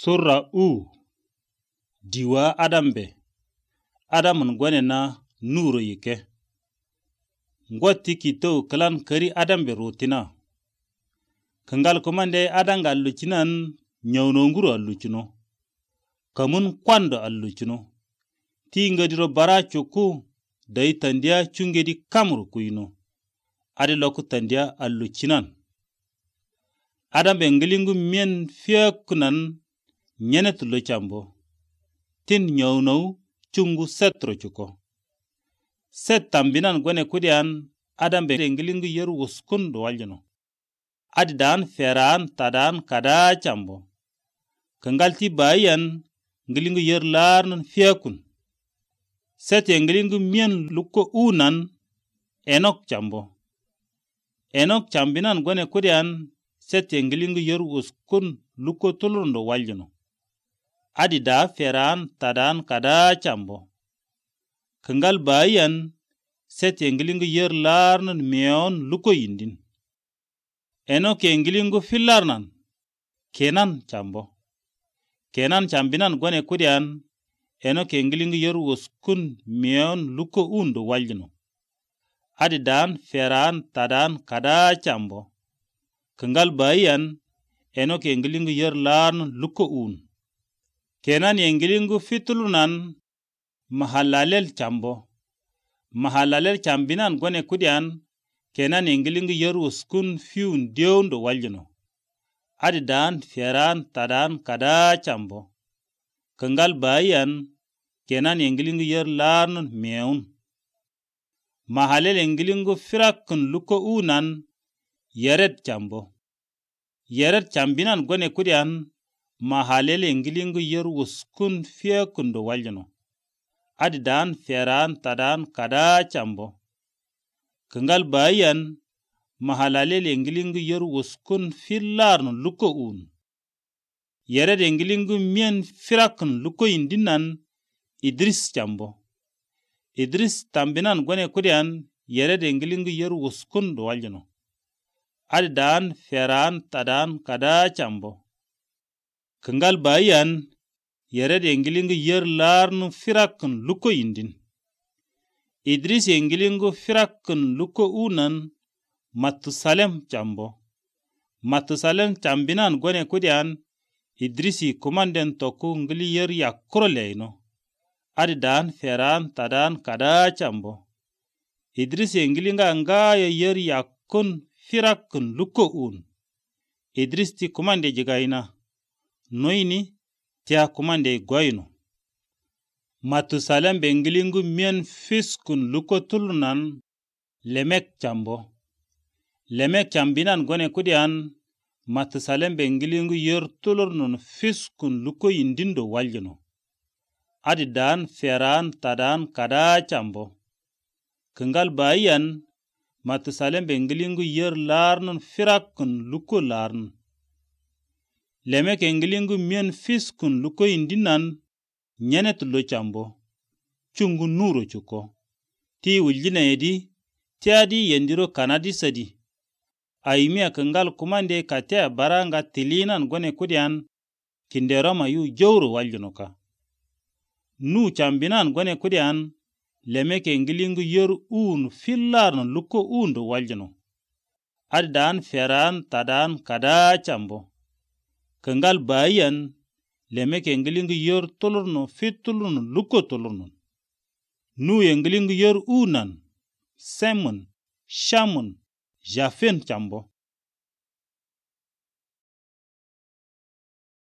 Sura u diwa adam be adamun gwane na nuro yike ngwati kito klan kari adam be rutina kangal kumande adanga lucinan nyawnonguro allucino kamun kwando allucino ti ngadiro bara ku dai tandia chungedi kamru kuino adi loku tandiya allucinan adam be ngilingu miyen fiyekunan nyenet lo chambo tin nyowunow chungu setro chuko set tambinan gwene adam be ngilingu yeru wuskundu waljuno adi dan tadan kada chambo Kengalti bayan ngilingu yer larnan fiakun set ngilingu miyan lukko unan enok chambo enok chambinan gwene kudian set ngilingu yer wuskun lukko tulundo waljuno adida feran tadan kada chambo. kengal bayan set yengilingu yer larnan meon luko yindin eno kengilingu nan kenan chambo. kenan Chambinan gone kudian eno kengilingu yer uskun meon luko undo waljino adi feran tadan kada chambo. kengal bayan eno kengilingu yer larnan luko undo. kenan yengilingu fitulunan mahalalel cambo mahalalel cambinan gone kudyan kenan yengilingu yeru skun fiyun dewundo waljino adi dan fieran tadan kada cambo kengal bayan kenan yengilingu yer larnun miyewun mahalel yengilingu firak kun luko unan yeret cambo yeret cambinan gone kudyan ma halele ngilingu yer wuskun fekundo waljano adi dan feran tadan kada chambo kengal bayan mahalalele ngilingu yer wuskun fillarno luko un yerede ngilingu mien firakun luko indinan idris chambo idris tambinan gone kudian yerede ngilingu yer wuskun do waljano adi dan feran tadan kada chambo kengal bayan yare de yer larnu firakun luko indin. idris ye ngilingu firakun luko unan matusalem cambo matusalem chambinan gone kudian idrisi kumanden toku ngili yer yakkuro leyno adidan feran tadan kada cambo idrisi ngilinga ngayo yer yakkun firakun luko un idris ti kumande jigaina noyni tiya kumande goynu matusalem be ngilingu miyen fiskun lukoturnan lemek cambo lemek cambinan gone kudiyan matusalem be ngilingu yertulurnun fiskun luko yindindo waljunu adi dan feran tadan kada cambo kingal bayiyan matusalem be ngilingu yer larnun firakun luko larnun leme mien miyen fiskun lukoyindi nan nyenet lo cambo cungu nuro chuko ti wuljinayedi ti adi yendiro sadi ayimiya kingal kumande kateya baranga tilinan gone kudian kinderoma yu jowro waljunuka nu cambinan gone kudian leme ngilingu yor uun fillarno lukko uundo waljunu adi daan feraan tadaan kadaa cambo kangal bayan leme ke ngilingi yor tolurno fit tolurno luko tolurno nu ye ngilingi yor unan semon shamon jafen chambo